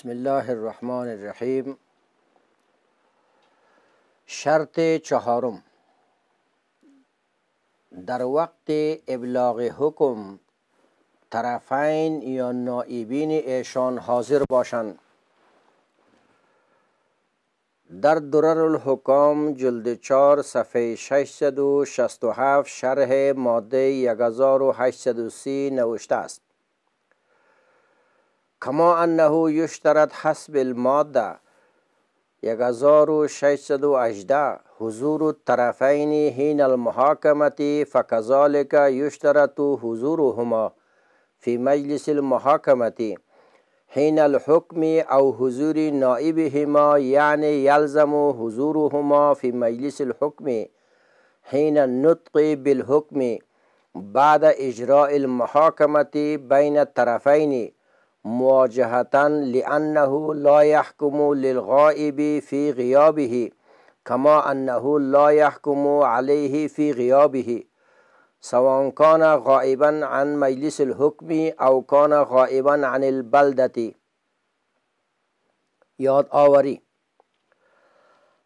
بسم الله الرحمن الرحیم شرط چهارم در وقت ابلاغ حکم طرفین یا نائبین ایشان حاضر باشند در درر الحکام جلد چار صفحه 667 شرح ماده 1830 نوشته است كما أنه يشترط حسب المادة 1618 حضور الطرفين حين المحاكمة فكذلك يشترط حضورهما في مجلس المحاكمة حين الحكم أو حضور نائبهما يعني يلزم حضورهما في مجلس الحكم حين النطق بالحكم بعد إجراء المحاكمة بين الطرفين مواجهة لأنه لا يحكم للغائب في غيابه كما أنه لا يحكم عليه في غيابه سواء كان غائبا عن مجلس الحكم أو كان غائبا عن البلدة یاد آوری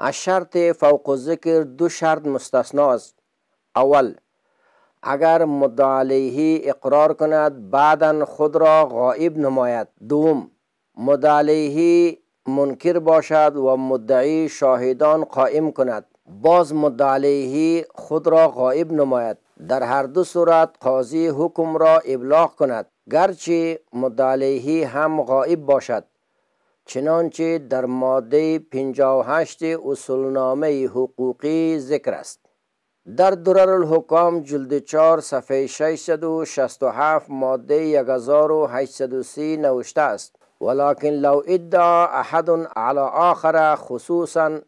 از شرط فوق ذکر دو شرط مستثنا است اول اگر علیه اقرار کند بعدا خود را غائب نماید دوم علیه منکر باشد و مدعی شاهدان قائم کند باز علیه خود را غائب نماید در هر دو صورت قاضی حکم را ابلاغ کند گرچه علیه هم غائب باشد چنانچه در ماده 58 اصولنامه حقوقی ذکر است در درر الحکام جلد 4 صفحه 667 ماده 1830 نوشته است ولیکن لو ادعا احد على آخر خصوصا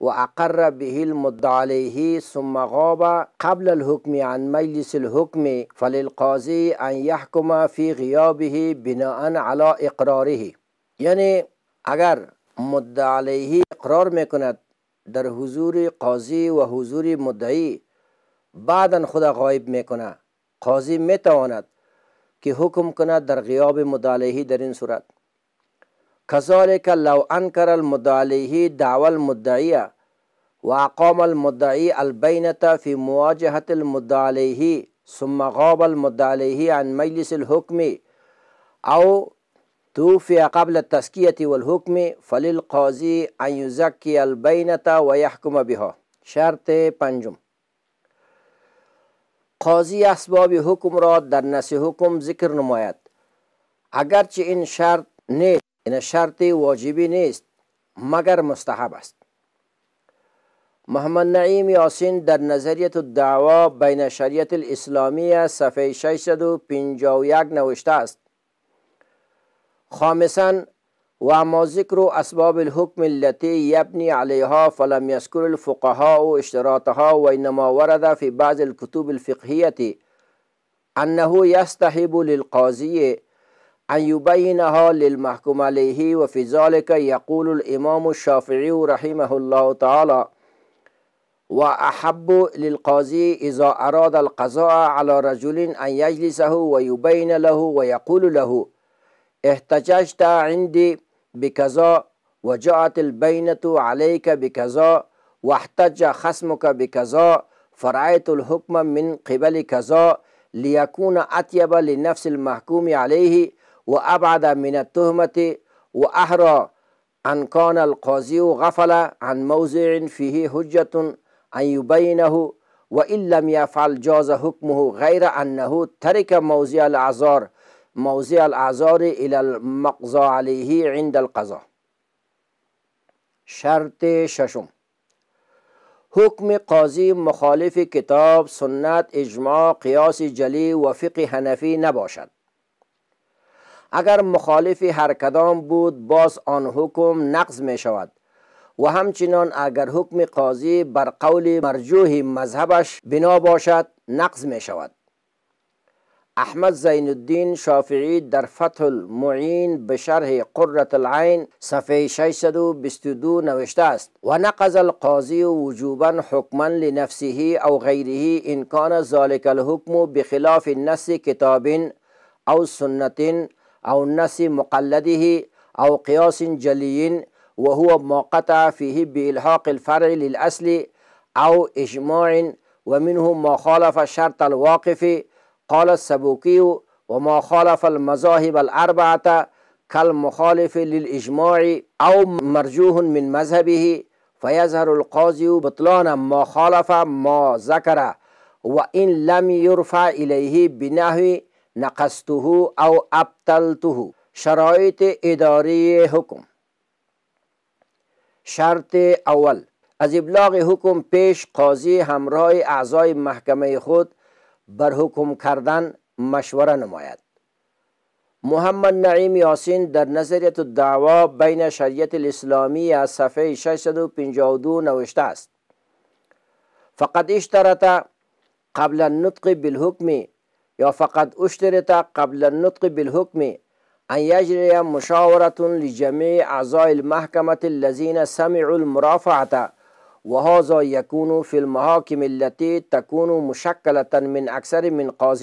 و به المدعى عليه ثم غاب قبل الحکم عن مجلس الحکم فللقاضی ان یحکم فی غیابه بناء علی اقراره یعنی اگر مدعی علیه اقرار میکند در حضور قاضی و حضور مدعی بعدا خدا غایب میکنه قاضی میتواند که حکم کند در غیاب مدعلیهی در این صورت کذالک لو انکر المدعلیهی دعوه المدعیه وأقام المدعي البينة في مواجهة المدعى عليه ثم غاب المدعى عن مجلس الحكم أو توفي قبل التسكية والحكم فللقاضي أن يزكي البينة ويحكم بها شرط پنجم قاضي اسباب حكم را در نسی حکم ذکر نماید اگرچه این شرط نیست این شرط واجبی نیست مگر مستحب است محمد نعیم یاسین در نظریت الدعوا بین شریعت الاسلامی صفحه 651 نوشته است خامسا وأما ذكر أسباب الحكم التي يبني عليها فلم يذكر الفقهاء اشتراطها وإنما ورد في بعض الكتب الفقهية أنه يستحب للقاضي أن يبينها للمحكوم عليه وفي ذلك يقول الإمام الشافعي رحمه الله تعالى وأحب للقاضي إذا أراد القضاء على رجل أن يجلسه ويبين له ويقول له احتججت عندي بكذا وجاءت البينة عليك بكذا واحتج خصمك بكذا فرأيت الحكم من قبل كذا ليكون أطيب للنفس المحكوم عليه وأبعد من التهمة وأحرى أن كان القاضي غفل عن موضع فيه حجة أن يبينه وإن لم يفعل جاز حكمه غير أنه ترك موضع الأعذار موضع الاعذار الی المقضی علیه عند القضا شرط ششم حکم قاضی مخالف کتاب سنت اجماع قیاس جلی و فقه هنفی نباشد اگر مخالف هر کدام بود باز آن حکم نقض می شود و همچنان اگر حکم قاضی بر قول مرجوح مذهبش بنا باشد نقض می شود احمد زین الدین شافعی در فتح المعین به شرح قرة العین صفحه 622 نوشته است و نقض القاضی وجوبا حکما لنفسه او غیره ان کان ذلك الحکم بخلاف نص کتاب او سنت او نص مقلده او قیاس جلی وهو قطع فيه بالحاق الفرع للاصل او اجماع ومنه ما خالف شرط الواقف قال السبوكي وما خالف المذاهب الأربعة كالمخالف للإجماع أو مرجوه من مذهبه فيظهر القاضي بطلان ما خالف ما ذكر وإن لم يرفع إليه بنهي نقصته أو أبطلته شرائط إداري حكم شرط اول از ابلاغ حکم پیش قاضی همراه اعضای محکمه خود بر حکم کردن مشوره نماید محمد نعیم یاسین در نظریت دعوا بین شریعت الاسلامی از صفحه 652 نوشته است فقد اشترط قبل النطق بالحکم یا فقد اشترط قبل النطق بالحکم أن يجري مشاورة لجميع أعضاء المحكمة الذين سمعوا المرافعة وهذا يكون في المحاكم التي تكون مشكلة من أكثر من قاضٍ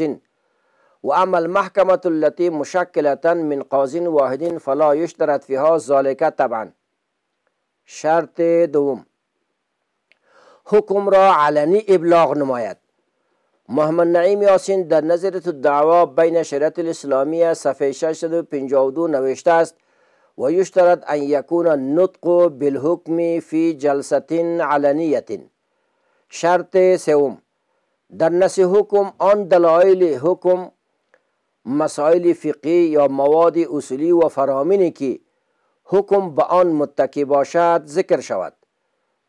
وأما المحكمة التي مشكلة من قاضٍ واحد فلا يشترط فيها ذلك طبعا شرط دوم حكم را علني ابلاغ نمايات محمد نعيم ياسين در نظرة الدعوة بين شرط الإسلامية صفحه 652 نوشته است ويشترط أن يكون النطق بالحكم في جلسة علنية شرط سوم در نس آن دلائل حكم مسائل فقهي يا مواد أصولي و كي حكم بأن متكي آن متکی باشد شود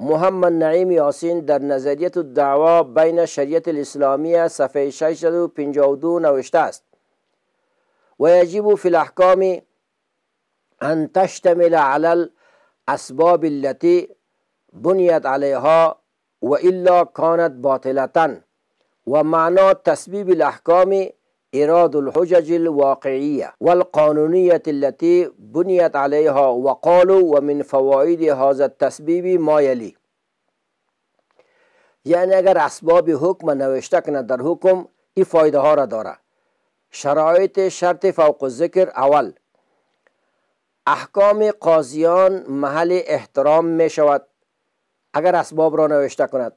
محمد نعيم ياسين در نظرية الدعوة بين شریعت الإسلامية صفحه 652 نوشته است ويجب في الأحكام أن تشتمل على الأسباب التي بنيت عليها وإلا كانت باطلة ومعنى تسبيب الأحكام إيراد الحجج الواقعية والقانونية التي بنيت عليها وقالوا ومن فوائد هذا التسبيب ما يلي يعني اگر اسباب حکم نوشته کند در حکم فایده ها را داره شرایط شرط فوق الذكر اول احکام قاضیان محل احترام می شود اگر اسباب را نوشته کند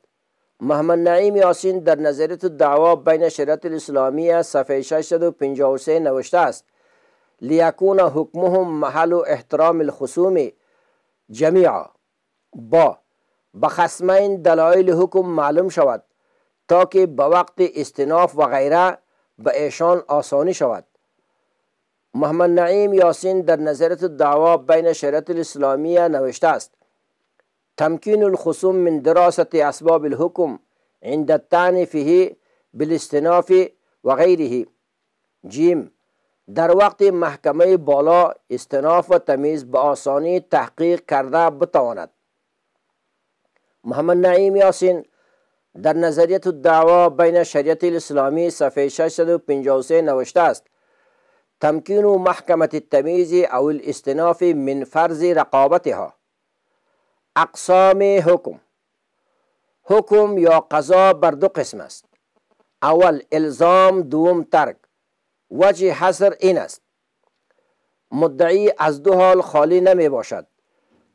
محمد نعیم یاسین در نظریت دعوا بین شریعت الاسلامی صفحه 653 نوشته است لیکون حکمهم محل احترام الخصوم جمیعا با بخصمین دلایل حکم معلوم شود تا که به وقت استناف و غیره به ایشان آسانی شود محمد نعیم یاسین در نظرت دعوا بین شریعت الاسلامیه نوشته است تمکین الخصوم من دراسة اسباب الحكم عند التاني فيه بالاستناف و غیره جیم در وقت محکمه بالا استناف و تمیز به آسانی تحقیق کرده بتواند محمد نعیم یاسین در نظریت الدعوا بین شریعت الاسلامی صفحه 653 نوشته است تمكين محكمة التمييز أو الاستئناف من فرز رقابتها أقسام حكم حكم يا قضاء بر دو قسم است اول الزام دوم ترك وجه حصر إن است مدعي از دو حال خالی نمی باشد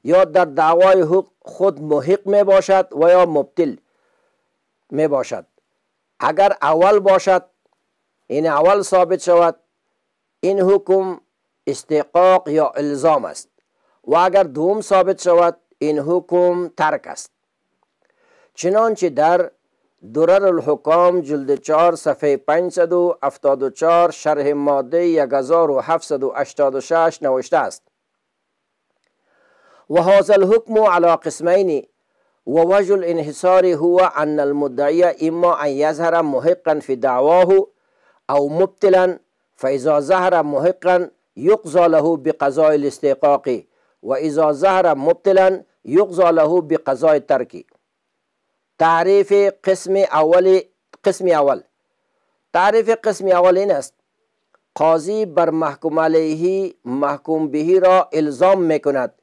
یا در دعوای حق خود محق می باشد و یا مبتل می باشد اگر اول باشد این اول ثابت شود این حکم استقاق یا الزام است و اگر دوم ثابت شود این حکم ترک است چنانچه در درر الحکام جلد 4 صفحه 574 شرح ماده 1786 نوشته است و هذا الحکم علی قسمین و وجه الانحصار هو ان المدعی اما ان یظهر محقا فی دعواه او مبتلا فإذا ظهر محقا يقضى له بقضاء الاستيقاق وإذا ظهر مبطلا يقضى له بقضاء الترك تعريف قسم اول قسم اول تعريف قسم اول این است قاضی بر محکوم علیه محکوم بهی را الزام می کند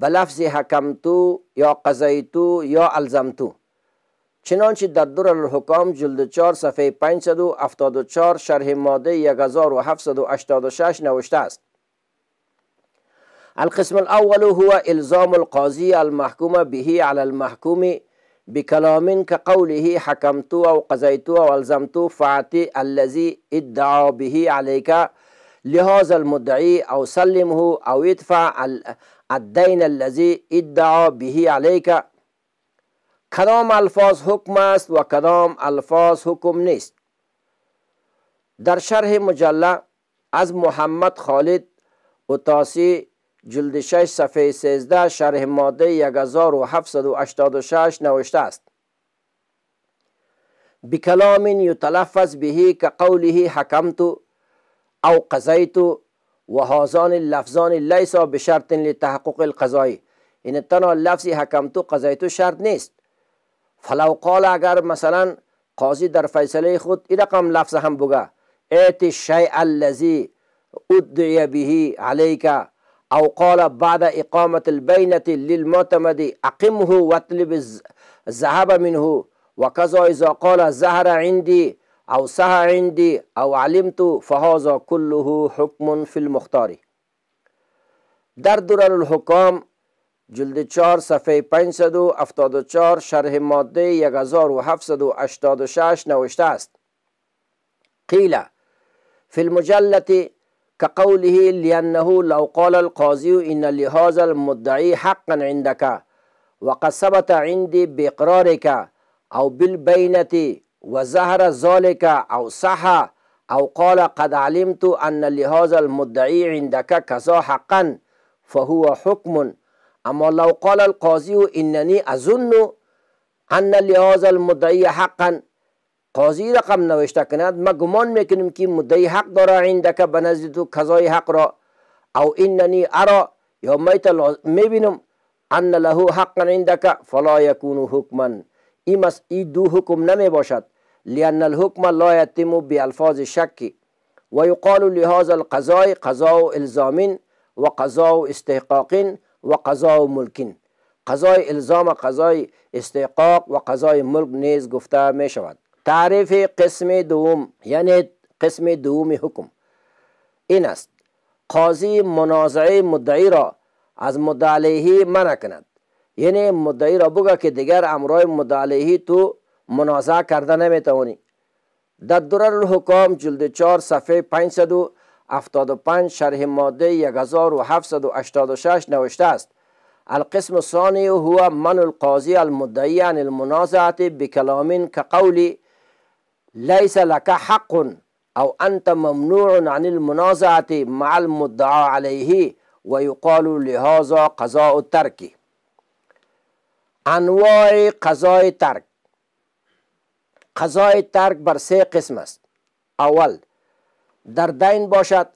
به لفظ حکمتو یا قضیتو یا الزمتو چنانچه در دور الحکام جلد 4 صفحه 574 شرح ماده 1786 نوشته است القسم الأول هو إلزام القاضي المحكوم به على المحكوم بكلام كقوله حكمت أو قضيت أو ألزمت فأعطي الذي ادعى به عليك لهذا المدعي أو سلمه أو ادفع الدين الذي ادعى به عليك کدام الفاظ حکم است و کدام الفاظ حکم نیست در شرح مجله از محمد خالد اتاسی جلد شش صفحه 13 شرح ماده 1786 نوشته است بکلام یتلفظ بهی که قوله حکمت او قضیت و هازان لفظان لیسا به شرط لتحقق القضایی این تنها لفظی حکمتو قضایتو شرط نیست فلو قال اگر مثلا قاضی در فیصله خود این رقم لفظ هم بگه ایت الشیء الذی ادعی به علیک او قال بعد اقامه البینه للمعتمد اقمه واطلب الذهب منه وكذا اذا قال زهر عندي او سهى عندي او علمت فهذا كله حكم في المختار در درر الحكام جلد 4 صفحه 574 شرح ماده 1786 نوشته است قیل فی المجلة كقوله لأنه لو قال القاضي إن لهذا المدعي حقا عندك وقد ثبت عندي بإقرارك أو بالبينة وزهر ذلك أو صح أو قال قد علمت أن لهذا المدعي عندك كذا حقا فهو حكم أما لو قال القاضي إنني أظن أن لهذا المدعي حقا قاضی رقم نوشته کند ما گمان میکنیم که مدعی حق داره عندک به نزد تو قضای حق را او اننی ارا یا میت میبینم ان له حقا عندک فلا یکون حکما این ای دو حکم نمی باشد لان الحکم لا یتم بالفاظ شکی و یقال لهذا القضاء قضاء الزام و قضاء استحقاق و قضا و ملکین قضای الزام و قضای استقاق و قضای ملک نیز گفته می شود تعریف قسم دوم یعنی قسم دوم حکم این است قاضی منازعه مدعی را از مدعلیهی منع کند یعنی مدعی را بگه که دیگر امرای مدعلیهی تو منازع کرده توانی در درر الحکام جلد چار صفحه 500 75 شرح ماده 1786 نوشته است القسم الثاني هو من القاضي المدعي عن المنازعة بكلام كقول ليس لك حق أو أنت ممنوع عن المنازعة مع المدعى عليه ويقال لهذا قضاء الترك انواع قضاء الترك قضاء الترك برسي قسم است اول در دین باشد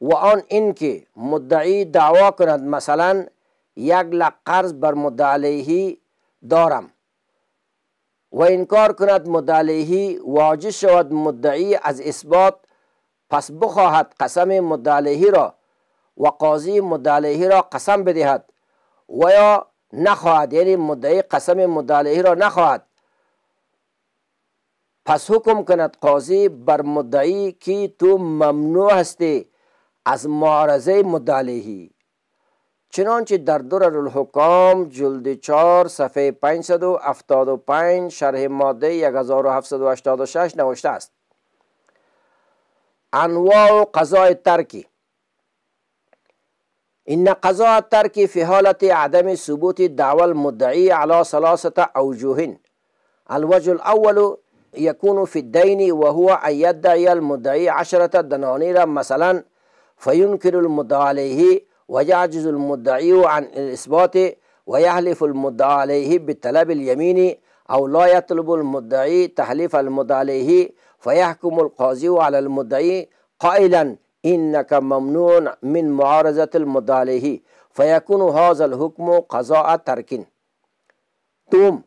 و آن این که مدعی دعوا کند مثلا یک لق قرض بر مدعلیهی دارم و انکار کند مدعلیهی واجد شود مدعی از اثبات پس بخواهد قسم مدعلیهی را و قاضی مدعلیهی را قسم بدهد و یا نخواهد یعنی مدعی قسم مدعلیهی را نخواهد پس حکم کند قاضی بر مدعی که تو ممنوع هستی از معارضه مدعلیهی چنانچه در درر الحکام جلد 4 صفحه 575 شرح ماده 1786 نوشته است انواع قضای ترکی ان قضاء ترکی فی حالت عدم ثبوت دعوی المدعی علی ثلاثه اوجوهین الوجه الاول يكون في الدين وهو أن يدعي المدعي عشرة دنانير مثلا فينكر المدعى عليه ويعجز المدعي عن الإثبات ويحلف المدعى عليه بالطلب اليمين أو لا يطلب المدعي تحليف المدعى عليه فيحكم القاضي على المدعي قائلا إنك ممنوع من معارضة المدعى عليه فيكون هذا الحكم قضاء ترك توم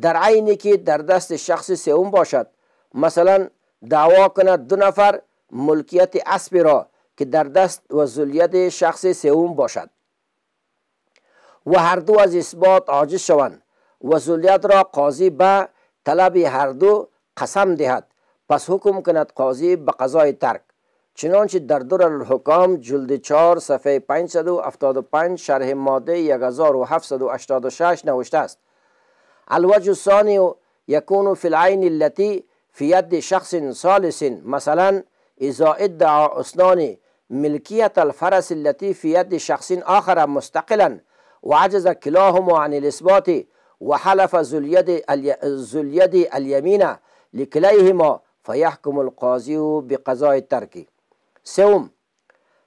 در عینی که در دست شخص سوم باشد مثلا دعوا کند دو نفر ملکیت اسب را که در دست و ذلیت شخص سوم باشد و هر دو از اثبات عاجز شوند و ذلیت را قاضی به طلب هر دو قسم دهد پس حکم کند قاضی به قضای ترک چنانچه در دور الحکام جلد 4 صفحه 575 شرح ماده 1786 نوشته است الوجه الثاني يكون في العين التي في يد شخص ثالث مثلا إذا ادعى أسنان ملكية الفرس التي في يد شخص آخر مستقلا وعجز كلاهما عن الإثبات وحلف ذو اليد ذو اليد اليمين لكليهما فيحكم القاضي بقضاء الترك سوم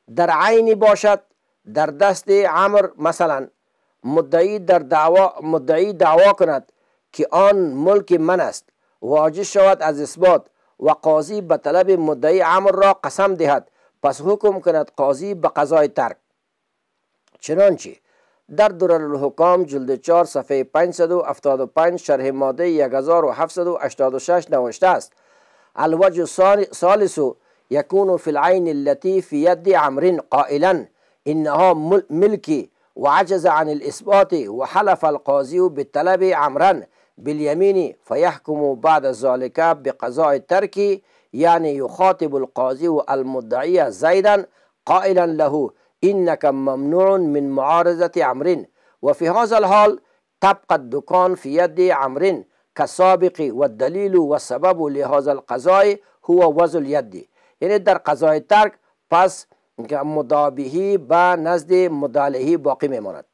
در عين باشد در دست عمر مثلا مدعی در دعوا مدعی دعوا کند که آن ملک من است واجد شود از اثبات و قاضی به طلب مدعی امر را قسم دهد پس حکم کند قاضی به قضای ترک چنانچه در الحکام جلد 4 صفحه 575 شرح ماده 1786 نوشته است الوجه سالس يكون فی العین التي فی ید عمرین قائلا إنها ملکی وعجز عن الإثبات وحلف القاضي بالطلب عمرا باليمين فيحكم بعد ذلك بقضاء الترك يعني يخاطب القاضي المدعي زيدا قائلا له إنك ممنوع من معارضة عمر وفي هذا الحال تبقى الدكان في يد عمر كالسابق والدليل والسبب لهذا القضاء هو وزل اليد يعني در قضاء الترك بس که مدابهی به نزد مدالهی باقی میماند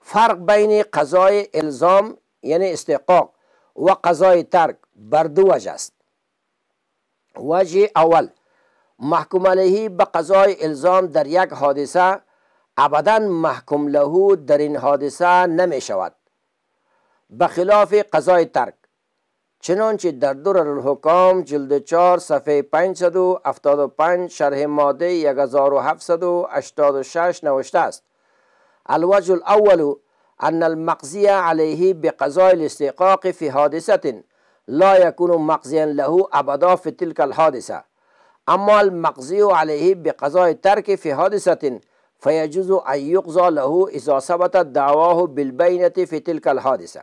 فرق بین قضای الزام یعنی استحقاق و قضای ترک بر دو وجه است وجه اول محکوم علیه به قضای الزام در یک حادثه ابدا محکوم لهو در این حادثه نمی شود بخلاف قضای ترک چنانچه در دور الحکام جلد چار صفحه 575 شرح ماده 1786 نوشته است الوجه الاول أن المقزي عليه بقضاء الاستقاق فی حادثت لا یکون مقزيا له أبدا فی تلک الحادثة أما المقزي عليه بقضاء ترک فی حادثت فيجوز أن يقضى له إذا ثبتت دعواه بالبینت فی تلک الحادثة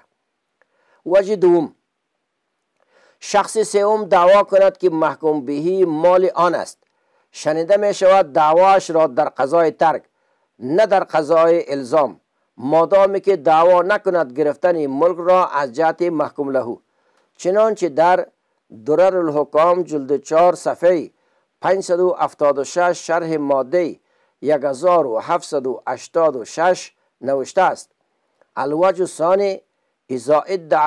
وجه دوم شخص سوم دعوا کند که محکوم بهی مال آن است شنیده می شود دعواش را در قضای ترک نه در قضای الزام مادامی که دعوا نکند گرفتن ملک را از جهت محکوم لهو چنانچه در درر الحکام جلد 4 صفحه 576 شرح ماده 1786 نوشته است الوجه ثانی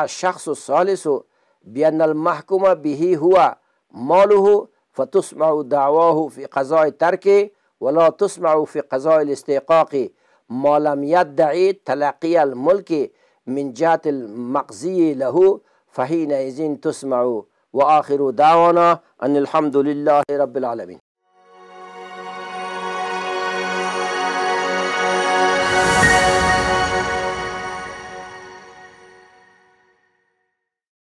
شخص و سالس و بأن المحكوم به هو ماله فتسمع دعواه في قضاء الترك ولا تسمع في قضاء الاستحقاق ما لم يدعي تلقي الملك من جهة المقزي له فحينئذ تسمع وآخر دعوانا أن الحمد لله رب العالمين